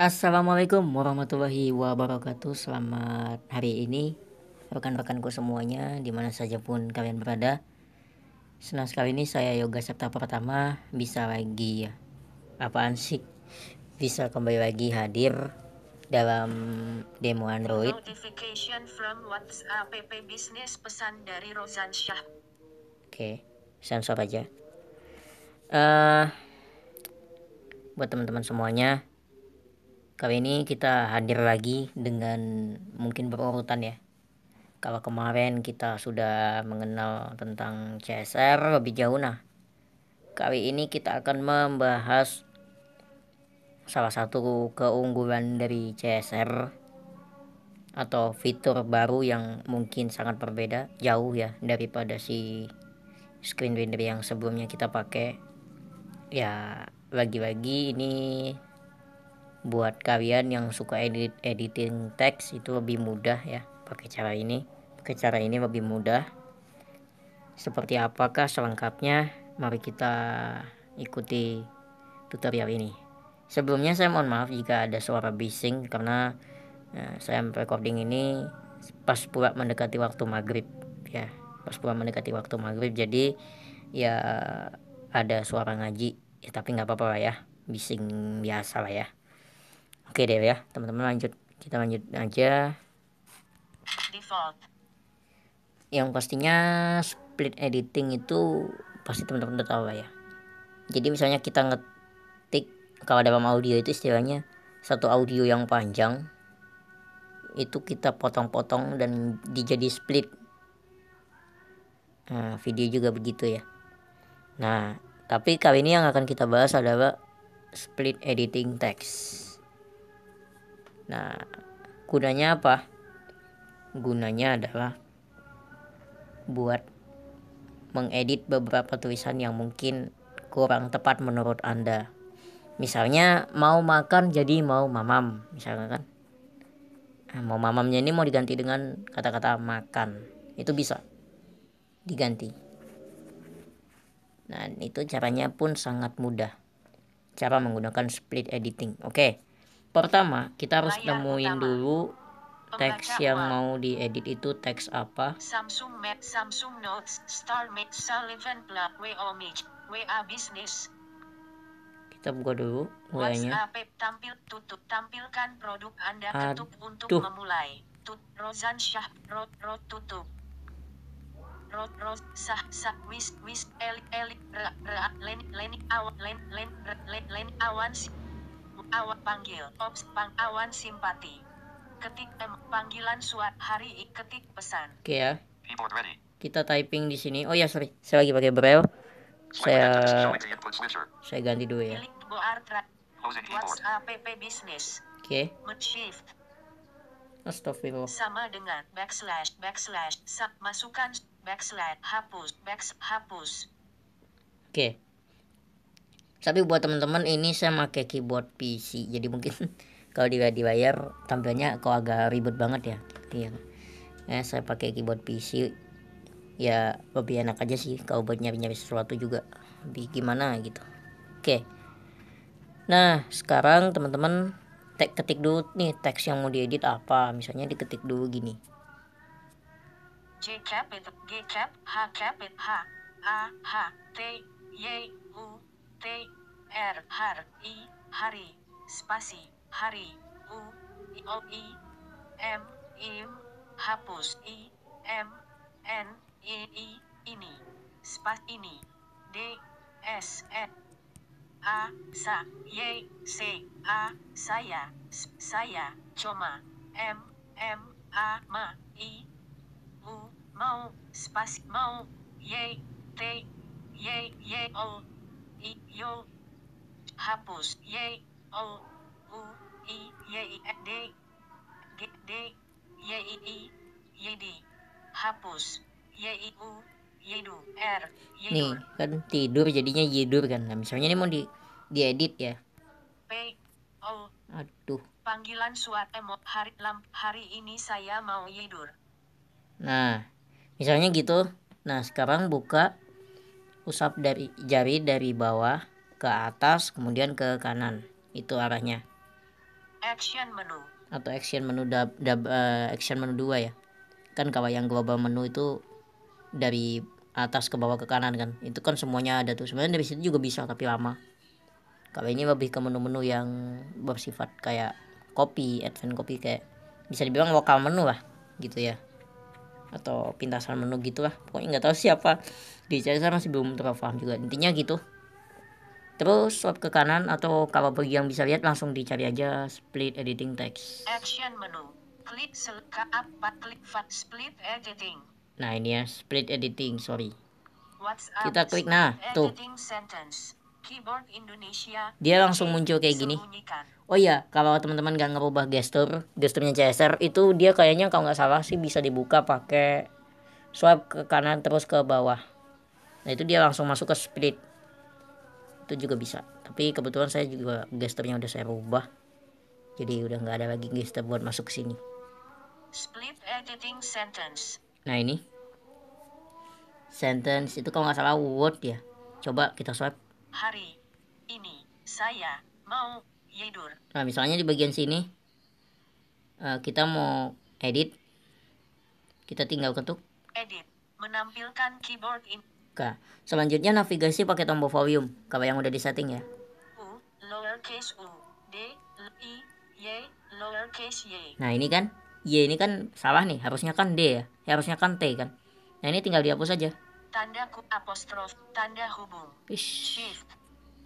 Assalamualaikum warahmatullahi wabarakatuh Selamat hari ini Rekan-rekanku semuanya Dimana saja pun kalian berada Senang sekali ini saya Yoga Sabta pertama Bisa lagi ya Apaan sih Bisa kembali lagi hadir dalam demo Android. Notification from WhatsApp PP pesan dari Rozan Syah. Oke, okay, sensor aja. Uh, buat teman-teman semuanya, Kali ini kita hadir lagi dengan mungkin berurutan ya. Kalau kemarin kita sudah mengenal tentang CSR lebih jauh nah. Kali ini kita akan membahas salah satu keunggulan dari CSR atau fitur baru yang mungkin sangat berbeda jauh ya daripada si screen reader yang sebelumnya kita pakai. Ya, lagi-lagi ini buat kalian yang suka edit editing teks itu lebih mudah ya pakai cara ini pakai cara ini lebih mudah seperti apakah selengkapnya mari kita ikuti tutorial ini sebelumnya saya mohon maaf jika ada suara bising karena eh, saya recording ini pas pula mendekati waktu maghrib ya pas pula mendekati waktu maghrib jadi ya ada suara ngaji ya tapi nggak apa-apa lah ya bising biasa lah ya Oke deh ya, teman-teman lanjut. Kita lanjut aja. Default. Yang pastinya split editing itu pasti teman-teman udah tahu lah ya. Jadi misalnya kita ngetik kalau dalam audio itu istilahnya satu audio yang panjang itu kita potong-potong dan dijadi split. Nah, video juga begitu ya. Nah, tapi kali ini yang akan kita bahas adalah split editing text. Nah, gunanya apa? Gunanya adalah buat mengedit beberapa tulisan yang mungkin kurang tepat menurut Anda. Misalnya mau makan jadi mau mamam, misalnya kan. Nah, mau mamamnya ini mau diganti dengan kata-kata makan. Itu bisa diganti. Nah, itu caranya pun sangat mudah. Cara menggunakan split editing. Oke. Okay. Pertama, kita harus Layar nemuin utama. dulu teks yang mau diedit itu teks apa. Samsung Med, Samsung Notes, Star Med, Sullivan Plus, WO Mid, WA Business. Kita buka dulu mulainya. tampil tutup tampilkan produk Anda ketuk Aduh. untuk memulai. Tut Rozan Shah Rod Rod tutup. Rod Rod Sah Sah Wis Wis Elik Elik Ra Ra Len Len Awan Len Len Len Len Awan awan panggil ops pang awan simpati ketik M panggilan suat hari I ketik pesan oke okay, ya kita typing di sini oh ya sorry saya lagi pakai braille saya saya ganti dulu ya WhatsApp bisnis oke okay. Astagfirullah. Sama dengan backslash backslash masukkan backslash hapus backslash, hapus. Oke. Okay tapi buat teman-teman ini saya pakai keyboard PC jadi mungkin kalau dibayar tampilnya kok agak ribet banget ya iya eh, saya pakai keyboard PC ya lebih enak aja sih kalau buat nyari-nyari sesuatu juga lebih gimana gitu oke nah sekarang teman-teman tek ketik dulu nih teks yang mau diedit apa misalnya diketik dulu gini J it, G cap H it, H A H T Y U T R H I hari spasi hari U I O I M I hapus I M N I I ini spasi ini D S E A sa Y C A saya saya cuma M M A ma I U mau spasi mau Y T Y Y O i yo hapus y o u i y i d g d y i i y d hapus y i u d R, Nih kan tidur jadinya yidur kan. Nah, misalnya ini mau di diedit ya. P O. Aduh. Panggilan suara emot hari lamp hari ini saya mau tidur Nah, misalnya gitu. Nah, sekarang buka usap dari jari dari bawah ke atas kemudian ke kanan itu arahnya action menu atau action menu dab, dab, uh, action menu dua ya kan kalau yang global menu itu dari atas ke bawah ke kanan kan itu kan semuanya ada tuh sebenarnya dari situ juga bisa tapi lama kalau ini lebih ke menu-menu yang bersifat kayak kopi advent kopi kayak bisa dibilang lokal menu lah gitu ya atau pintasan menu gitu lah pokoknya nggak tahu siapa di saya masih belum terlalu paham juga intinya gitu terus swipe ke kanan atau kalau bagi yang bisa lihat langsung dicari aja split editing text action menu klik selka apa klik split editing nah ini ya split editing sorry kita klik nah tuh Keyboard Indonesia. Dia langsung muncul kayak gini. Oh iya, kalau teman-teman gak ngerubah gestur, gesturnya CSR itu dia kayaknya kalau nggak salah sih bisa dibuka pakai swipe ke kanan terus ke bawah. Nah itu dia langsung masuk ke split. Itu juga bisa. Tapi kebetulan saya juga gesturnya udah saya rubah. Jadi udah nggak ada lagi gestur buat masuk ke sini. Split editing sentence. Nah ini sentence itu kalau nggak salah word ya. Coba kita swipe Hari ini saya mau tidur. Nah, misalnya di bagian sini eh, kita mau edit. Kita tinggal ketuk edit, menampilkan keyboard in. Oke, selanjutnya navigasi pakai tombol volume, kalau yang udah disetting ya. U, lowercase u, d, i, y, lowercase y. Nah, ini kan Y ini kan salah nih, harusnya kan D ya harusnya kan T kan. Nah, ini tinggal dihapus aja tanda ku apostrof tanda hubung Ish. shift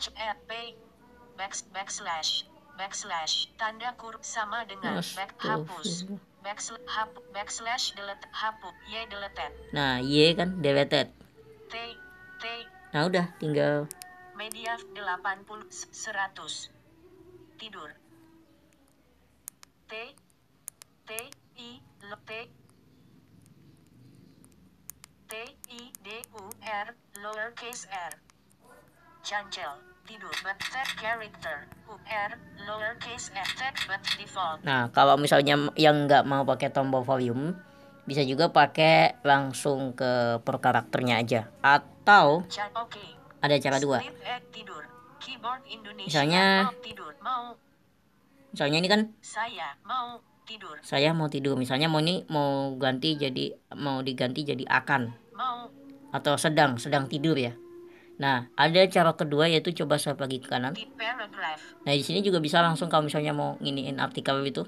CRP eh, back, backslash backslash tanda kurung sama dengan back hapus backslash hap, backslash delete hapus y delete nah y kan deleted t t nah udah tinggal media 80 100 tidur t t i l t T-I-D-U-R, lowercase r. Cancel, tidur, but set character, U-R, lowercase r, set but default. Nah, kalau misalnya yang nggak mau pakai tombol volume, bisa juga pakai langsung ke per karakternya aja. Atau okay. ada cara dua. Misalnya, misalnya ini kan. Saya mau tidur. Saya mau tidur. Misalnya mau ini mau ganti jadi mau diganti jadi akan. Mau. Atau sedang sedang tidur ya. Nah, ada cara kedua yaitu coba saya pergi ke kanan. Nah, di sini juga bisa langsung kalau misalnya mau nginiin artikel itu.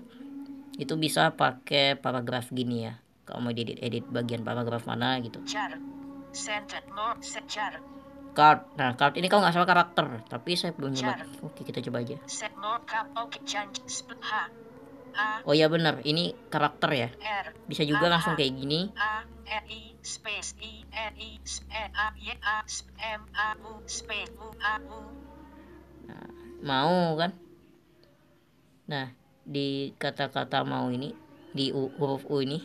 Itu bisa pakai paragraf gini ya. Kalau mau edit edit bagian paragraf mana gitu. Card. Nah, card ini kalau nggak salah karakter, tapi saya belum nyoba. Oke, kita coba aja. Oh ya benar, ini karakter ya. Bisa juga langsung kayak gini. mau kan? Nah, di kata-kata mau ini di U, huruf U ini.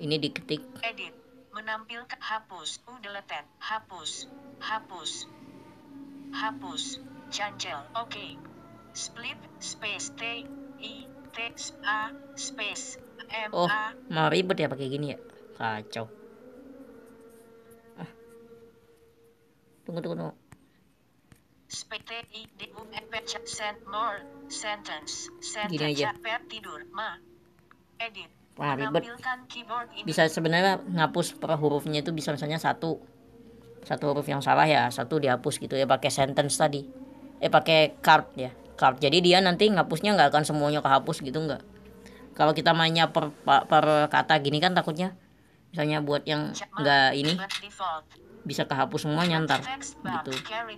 Ini diketik. Edit. Menampilkan hapus, U deleted, hapus, hapus, hapus, cancel, oke. Okay. Split, space, T, I, Oh, mau ribet ya pakai gini ya? Kacau. Ah. Tunggu, tunggu, tunggu. Gini aja. Wah, ribet. Bisa sebenarnya ngapus per hurufnya itu bisa misalnya satu satu huruf yang salah ya satu dihapus gitu ya pakai sentence tadi eh pakai card ya jadi dia nanti ngapusnya nggak akan semuanya kehapus gitu nggak kalau kita mainnya per, per kata gini kan takutnya misalnya buat yang nggak ini bisa kehapus semua nyantar gitu e,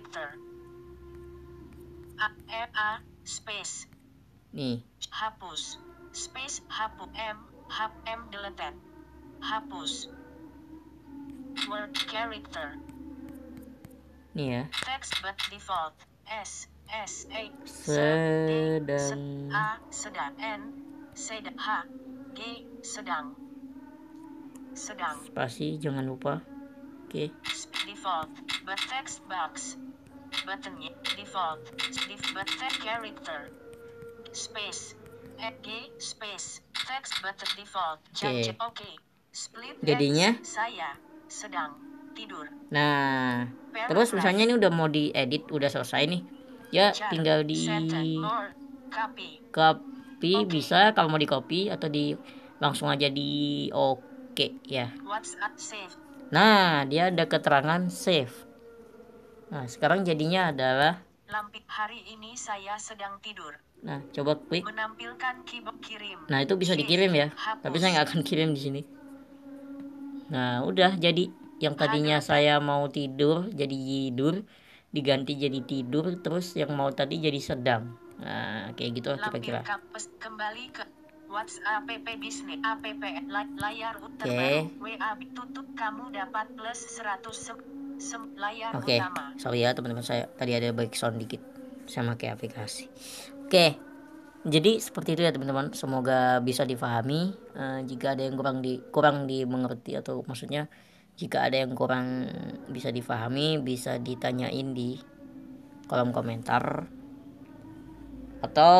nih hapus space hapus m hap m deleted hapus word character nih ya text But. default s S A e, sedang A sedang N sedang H G sedang sedang spasi jangan lupa oke okay. default but text box button default div but text character space e, G space text button default oke okay. okay. split jadinya saya sedang tidur nah terus misalnya ini udah mau diedit udah selesai nih ya tinggal di copy bisa kalau mau di copy atau di langsung aja di oke okay, ya nah dia ada keterangan save nah sekarang jadinya adalah Lampik hari ini saya sedang tidur. Nah, coba klik. Menampilkan kirim. Nah, itu bisa dikirim ya. Tapi saya nggak akan kirim di sini. Nah, udah jadi yang tadinya saya mau tidur jadi tidur diganti jadi tidur terus yang mau tadi jadi sedang nah kayak gitu kira-kira kembali ke WhatsApp app bisnis app layar terbaru okay. WA tutup kamu dapat plus 100 layar okay. utama oke sorry ya teman-teman saya tadi ada break sound dikit saya pakai aplikasi oke jadi seperti itu ya teman-teman semoga bisa difahami uh, jika ada yang kurang di kurang dimengerti atau maksudnya jika ada yang kurang bisa difahami, bisa ditanyain di kolom komentar atau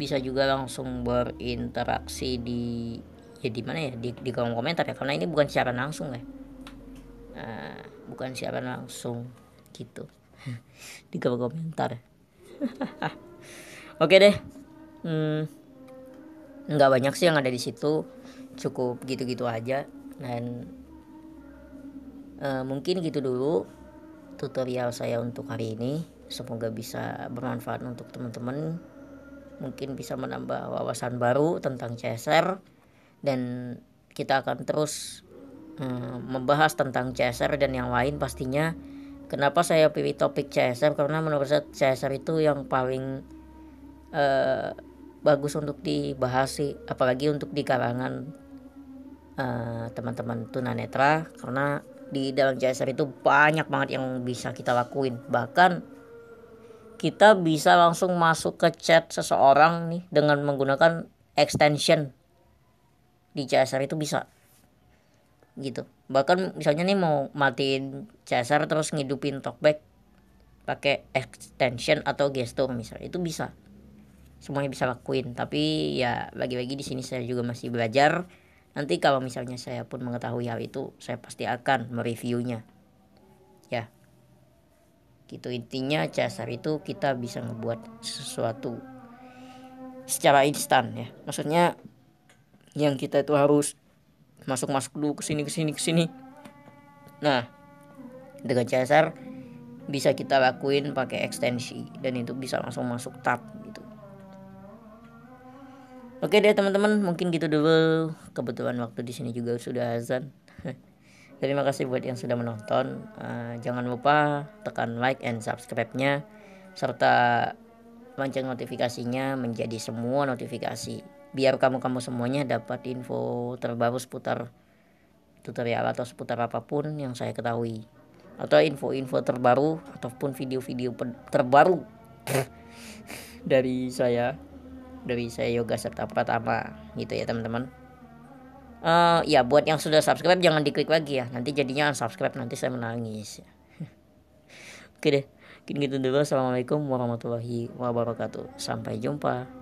bisa juga langsung berinteraksi di ya di mana ya di, di kolom komentar ya karena ini bukan siaran langsung ya nah, bukan siaran langsung gitu di kolom komentar oke deh hmm, nggak banyak sih yang ada di situ cukup gitu-gitu aja dan Eh, mungkin gitu dulu tutorial saya untuk hari ini semoga bisa bermanfaat untuk teman-teman mungkin bisa menambah wawasan baru tentang CSR dan kita akan terus mm, membahas tentang CSR dan yang lain pastinya kenapa saya pilih topik CSR karena menurut saya CSR itu yang paling uh, bagus untuk dibahas sih apalagi untuk di kalangan teman-teman teman -teman tunanetra karena di dalam CSR itu banyak banget yang bisa kita lakuin bahkan kita bisa langsung masuk ke chat seseorang nih dengan menggunakan extension di CSR itu bisa gitu bahkan misalnya nih mau matiin CSR terus ngidupin talkback pakai extension atau gesture misalnya itu bisa semuanya bisa lakuin tapi ya bagi-bagi di sini saya juga masih belajar Nanti kalau misalnya saya pun mengetahui hal itu, saya pasti akan mereviewnya. Ya. Gitu intinya CSR itu kita bisa ngebuat sesuatu secara instan ya. Maksudnya yang kita itu harus masuk-masuk dulu ke sini ke sini ke sini. Nah, dengan CSR bisa kita lakuin pakai ekstensi dan itu bisa langsung masuk tab gitu Oke deh teman-teman, mungkin gitu dulu. Kebetulan waktu di sini juga sudah azan. Terima kasih buat yang sudah menonton. Uh, jangan lupa tekan like and subscribe-nya serta lonceng notifikasinya menjadi semua notifikasi biar kamu-kamu semuanya dapat info terbaru seputar tutorial atau seputar apapun yang saya ketahui atau info-info terbaru ataupun video-video terbaru dari saya udah saya yoga serta pertama gitu ya teman-teman uh, ya buat yang sudah subscribe jangan diklik lagi ya nanti jadinya unsubscribe nanti saya menangis oke deh kini gitu dulu assalamualaikum warahmatullahi wabarakatuh sampai jumpa